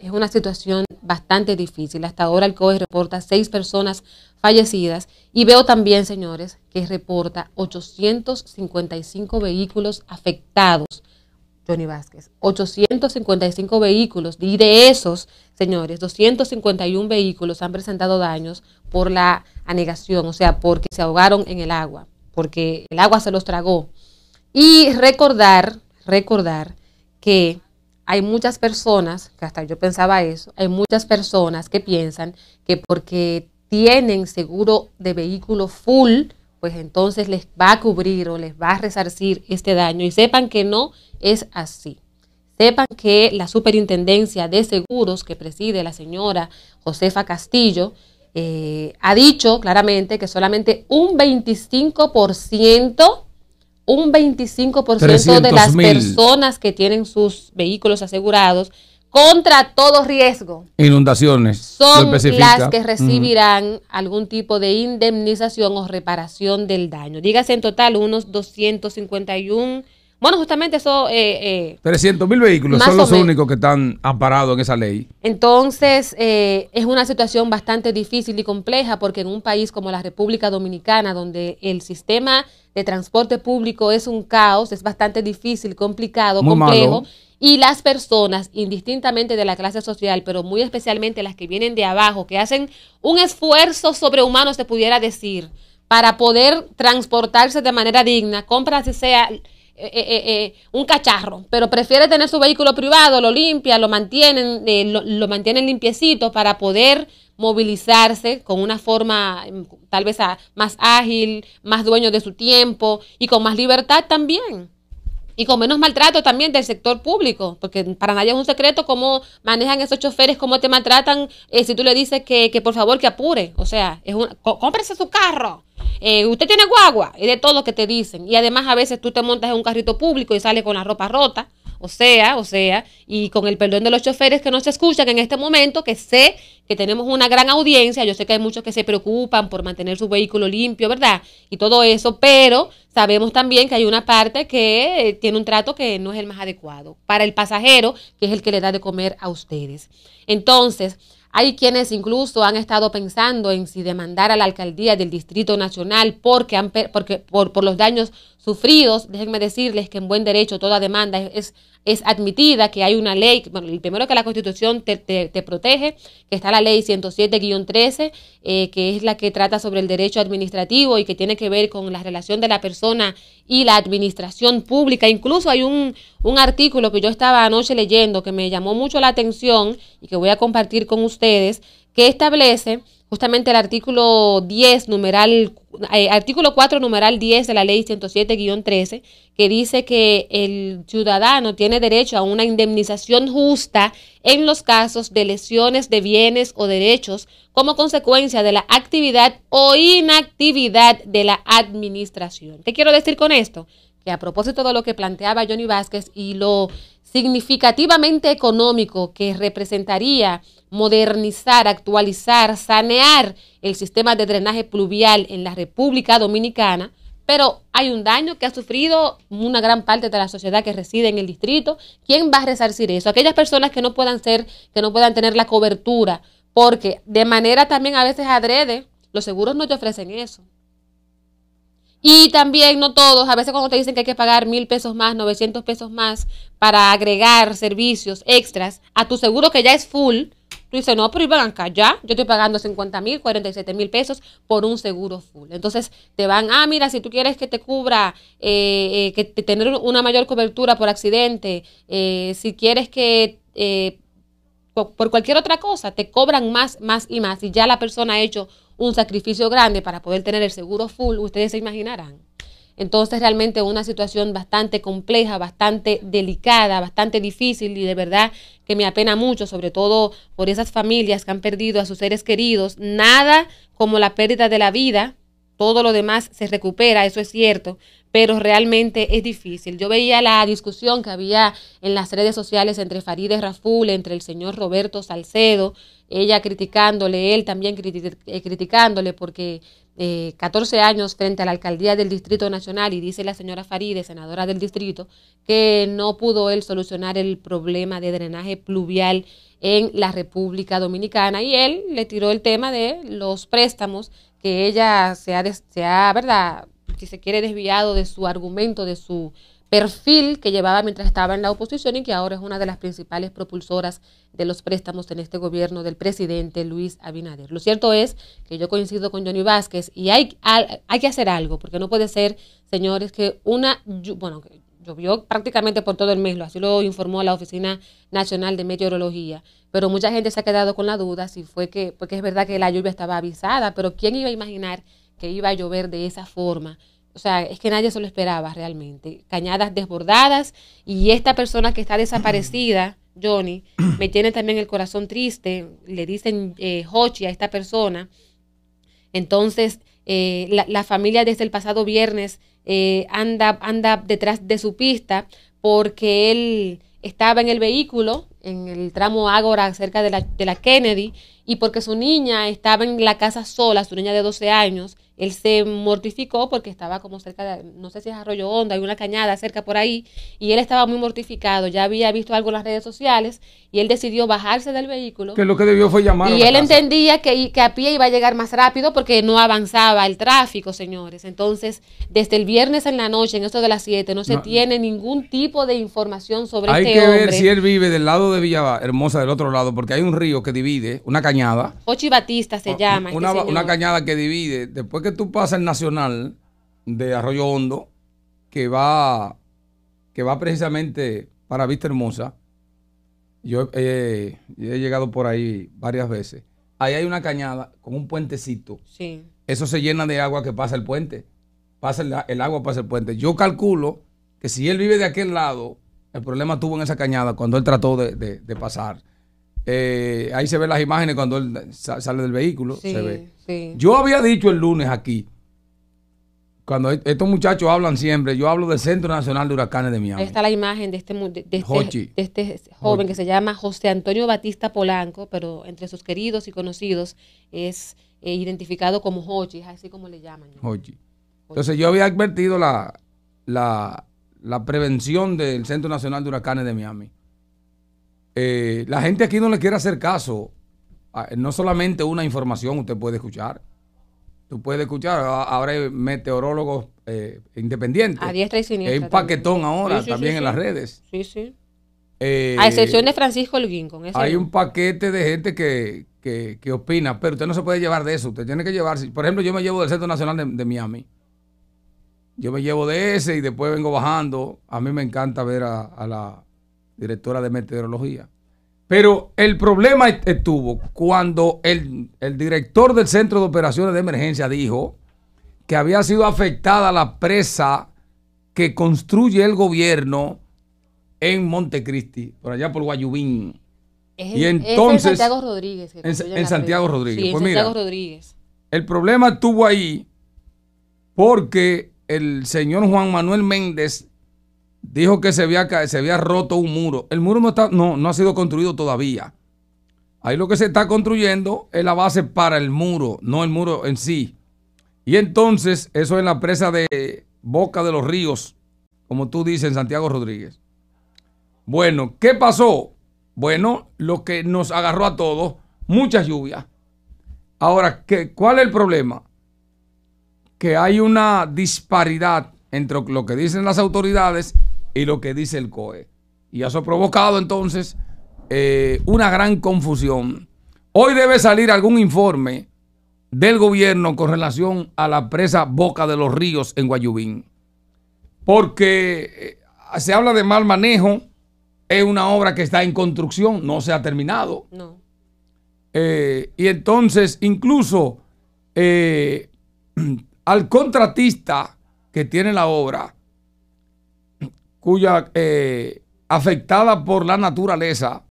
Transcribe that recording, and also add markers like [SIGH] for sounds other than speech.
Es una situación bastante difícil. Hasta ahora el COE reporta seis personas fallecidas y veo también, señores, que reporta 855 vehículos afectados. Johnny Vázquez, 855 vehículos y de esos, señores, 251 vehículos han presentado daños por la anegación, o sea, porque se ahogaron en el agua, porque el agua se los tragó. Y recordar, recordar que hay muchas personas, que hasta yo pensaba eso, hay muchas personas que piensan que porque tienen seguro de vehículo full, pues entonces les va a cubrir o les va a resarcir este daño. Y sepan que no es así. Sepan que la Superintendencia de Seguros que preside la señora Josefa Castillo eh, ha dicho claramente que solamente un 25% un 25% de las personas que tienen sus vehículos asegurados contra todo riesgo. Inundaciones. Son las que mm. recibirán algún tipo de indemnización o reparación del daño. Dígase en total unos 251 bueno, justamente eso... Eh, 300 eh, mil vehículos son los únicos que están amparados en esa ley. Entonces, eh, es una situación bastante difícil y compleja porque en un país como la República Dominicana, donde el sistema de transporte público es un caos, es bastante difícil, complicado, complejo. Y las personas, indistintamente de la clase social, pero muy especialmente las que vienen de abajo, que hacen un esfuerzo sobrehumano, se pudiera decir, para poder transportarse de manera digna, compra si sea eh, eh, eh, un cacharro, pero prefiere tener su vehículo privado, lo limpia, lo mantienen, lo, limpiecito para poder movilizarse con una forma mm, tal vez ah, más ágil, más dueño de su tiempo y con más libertad también y con menos maltrato también del sector público, porque para nadie es un secreto cómo manejan esos choferes, cómo te maltratan si tú le dices que, por favor que apure, o sea, es cómprese su carro, eh, usted tiene guagua, y de todo lo que te dicen. Y además a veces tú te montas en un carrito público y sales con la ropa rota. O sea, o sea, y con el perdón de los choferes que no se escuchan en este momento, que sé que tenemos una gran audiencia, yo sé que hay muchos que se preocupan por mantener su vehículo limpio, ¿verdad? Y todo eso, pero sabemos también que hay una parte que eh, tiene un trato que no es el más adecuado para el pasajero, que es el que le da de comer a ustedes. Entonces, hay quienes incluso han estado pensando en si demandar a la alcaldía del Distrito Nacional porque, han, porque por, por los daños sufridos. Déjenme decirles que en buen derecho toda demanda es, es admitida, que hay una ley, bueno, el primero que la Constitución te, te, protege, que está la ley 107-13, eh, que es la que trata sobre el derecho administrativo y que tiene que ver con la relación de la persona y la administración pública. Incluso hay un, un artículo que yo estaba anoche leyendo que me llamó mucho la atención y que voy a compartir con ustedes, que establece justamente el artículo 10, numeral eh, artículo 4, numeral 10 de la ley 107-13, que dice que el ciudadano tiene derecho a una indemnización justa en los casos de lesiones de bienes o derechos como consecuencia de la actividad o inactividad de la administración. ¿Qué quiero decir con esto? Que a propósito de lo que planteaba Johnny Vázquez y lo significativamente económico que representaría modernizar, actualizar, sanear el sistema de drenaje pluvial en la República Dominicana, pero hay un daño que ha sufrido una gran parte de la sociedad que reside en el distrito. ¿Quién va a resarcir eso? Aquellas personas que no puedan ser, que no puedan tener la cobertura, porque de manera también a veces adrede, los seguros no te ofrecen eso. Y también no todos, a veces cuando te dicen que hay que pagar mil pesos más, 900 pesos más para agregar servicios extras a tu seguro que ya es full, Tú dices, no, pero iban acá ya. Yo estoy pagando 50 mil, 47 mil pesos por un seguro full. Entonces te van, ah, mira, si tú quieres que te cubra, eh, eh, que tener una mayor cobertura por accidente, eh, si quieres que por cualquier otra cosa, te cobran más, más y más. Y ya la persona ha hecho un sacrificio grande para poder tener el seguro full, ustedes se imaginarán. Entonces realmente una situación bastante compleja, bastante delicada, bastante difícil y de verdad que me apena mucho, sobre todo por esas familias que han perdido a sus seres queridos. Nada como la pérdida de la vida, todo lo demás se recupera, eso es cierto, pero realmente es difícil. Yo veía la discusión que había en las redes sociales entre Farideh Raful, entre el señor Roberto Salcedo, ella criticándole, él también eh, criticándole, porque eh, 14 años frente a la alcaldía del Distrito Nacional y dice la señora Farideh, senadora del distrito, que no pudo él solucionar el problema de drenaje pluvial en la República Dominicana y él le tiró el tema de los préstamos que ella se ha, se ha ¿verdad? si se quiere, desviado de su argumento, de su perfil que llevaba mientras estaba en la oposición y que ahora es una de las principales propulsoras de los préstamos en este gobierno del presidente Luis Abinader. Lo cierto es que yo coincido con Johnny Vázquez y hay, hay, que hacer algo, porque no puede ser, señores, que una, bueno, llovió prácticamente por todo el mes, así lo informó la Oficina Nacional de Meteorología, pero mucha gente se ha quedado con la duda si fue que, porque es verdad que la lluvia estaba avisada, pero ¿quién iba a imaginar que iba a llover de esa forma. O sea, es que nadie se lo esperaba realmente. Cañadas desbordadas y esta persona que está desaparecida, Johnny, me tiene también el corazón triste. Le dicen eh, Hochi a esta persona. Entonces, eh, la, familia desde el pasado viernes eh, anda, anda detrás de su pista porque él estaba en el vehículo, en el tramo Ágora, cerca de la, de la Kennedy, y porque su niña estaba en la casa sola, su niña de 12 años, él se mortificó porque estaba como cerca, de, no sé si es Arroyo Hondo, hay una cañada cerca por ahí, y él estaba muy mortificado, ya había visto algo en las redes sociales, y él decidió bajarse del vehículo. Que lo que debió fue llamar. Y él entendía que, a pie iba a llegar más rápido porque no avanzaba el tráfico, señores. Entonces, desde el viernes en la noche, en esto de las 7, no se tiene ningún tipo de información sobre este hombre. Hay que ver si él vive del lado de Villa Hermosa, del otro lado, porque hay un río que divide, una cañada. Ochi Batista se ah, llama. una este cañada que divide, después que tú pasas el Nacional de Arroyo Hondo, que va, que va precisamente para Vista Hermosa, yo eh, he llegado por ahí varias veces. Ahí hay una cañada con un puentecito. Sí. Eso se llena de agua que pasa el puente. Pasa el, agua, pasa el puente. Yo calculo que si él vive de aquel lado, el problema tuvo en esa cañada cuando él trató de, pasar. Eh, ahí se ven las imágenes cuando él sale del vehículo. Se ve. Yo había dicho el lunes aquí, cuando e-, estos muchachos hablan siempre, yo hablo del Centro Nacional de Huracanes de Miami. Ahí está la imagen de este, este, este joven que se llama José Antonio Batista Polanco, pero entre sus queridos y conocidos es eh, identificado como Hochi, así como le llaman. Entonces yo había advertido la, la, prevención del Centro Nacional de Huracanes de Miami. Eh, la gente aquí no le quiere hacer caso Ah, no solamente una información usted puede escuchar. Tú puedes escuchar, ah, ahora hay meteorólogos eh, independientes. Hay un paquetón ahora también en las redes. Sí, sí. Eh, a excepción de Francisco el Con hay un paquete de gente que, opina, pero usted no se puede llevar de eso. Usted tiene que llevarse. Por ejemplo, yo me llevo del Centro Nacional de, Miami. Yo me llevo de ese y después vengo bajando. A mí me encanta ver a la directora de meteorología. Pero el problema estuvo cuando el, director del Centro de Operaciones de Emergencia dijo que había sido afectada la presa que construye el gobierno en Montecristi, por allá por Guayubín. Es y entonces, Santiago Rodríguez. en, Santiago Rodríguez. Pues Santiago Rodríguez. El problema estuvo ahí porque el señor Juan Manuel Méndez dijo que se había, se había roto un muro. El muro no, está, no, no ha sido construido todavía. Ahí lo que se está construyendo es la base para el muro, no el muro en sí. Y entonces, eso es la presa de Boca de los Ríos, como tú dices, Santiago Rodríguez. Bueno, ¿qué pasó? Bueno, lo que nos agarró a todos, muchas lluvias. Ahora, ¿cuál es el problema? Que hay una disparidad entre lo que dicen las autoridades y lo que dice el COE. Y eso ha provocado entonces eh, una gran confusión. Hoy debe salir algún informe del gobierno con relación a la presa Boca de los Ríos en Guayubín. Porque eh, se habla de mal manejo, es una obra que está en construcción, no se ha terminado. Eh, y entonces, incluso [CLEARS THROAT] al contratista que tiene la obra, cuya eh, afectada por la naturaleza